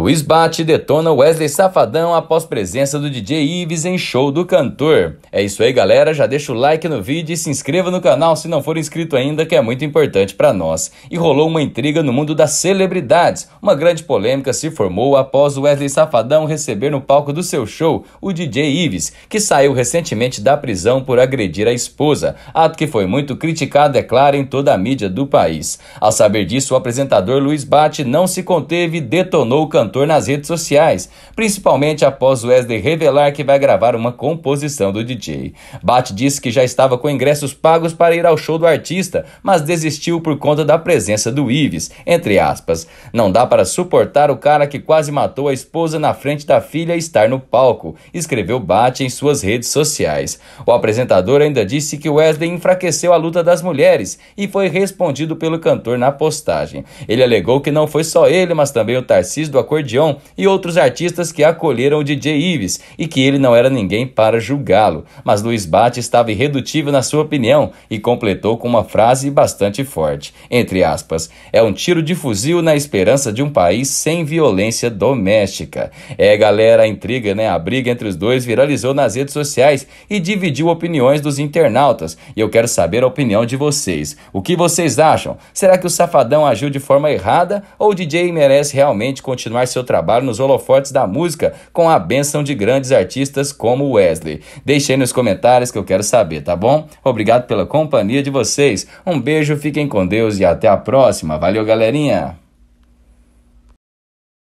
Luiz Bate detona Wesley Safadão após presença do DJ Ives em show do cantor. É isso aí, galera. Já deixa o like no vídeo e se inscreva no canal se não for inscrito ainda, que é muito importante para nós. E rolou uma intriga no mundo das celebridades. Uma grande polêmica se formou após Wesley Safadão receber no palco do seu show o DJ Ives, que saiu recentemente da prisão por agredir a esposa. Ato que foi muito criticado, é claro, em toda a mídia do país. Ao saber disso, o apresentador Luiz Bate não se conteve e detonou o cantor cantor nas redes sociais, principalmente após Wesley revelar que vai gravar uma composição do DJ. Bate disse que já estava com ingressos pagos para ir ao show do artista, mas desistiu por conta da presença do Ives, entre aspas. Não dá para suportar o cara que quase matou a esposa na frente da filha estar no palco, escreveu Bate em suas redes sociais. O apresentador ainda disse que Wesley enfraqueceu a luta das mulheres e foi respondido pelo cantor na postagem. Ele alegou que não foi só ele, mas também o Tarcísio do Acordo acordeon e outros artistas que acolheram o DJ Ives e que ele não era ninguém para julgá-lo. Mas Luiz Bate estava irredutível na sua opinião e completou com uma frase bastante forte, entre aspas, é um tiro de fuzil na esperança de um país sem violência doméstica. É, galera, a intriga, né? A briga entre os dois viralizou nas redes sociais e dividiu opiniões dos internautas. E eu quero saber a opinião de vocês. O que vocês acham? Será que o Safadão agiu de forma errada ou o DJ merece realmente continuar continuar seu trabalho nos holofotes da música com a benção de grandes artistas como Wesley. Deixe aí nos comentários que eu quero saber, tá bom? Obrigado pela companhia de vocês. Um beijo, fiquem com Deus e até a próxima. Valeu, galerinha!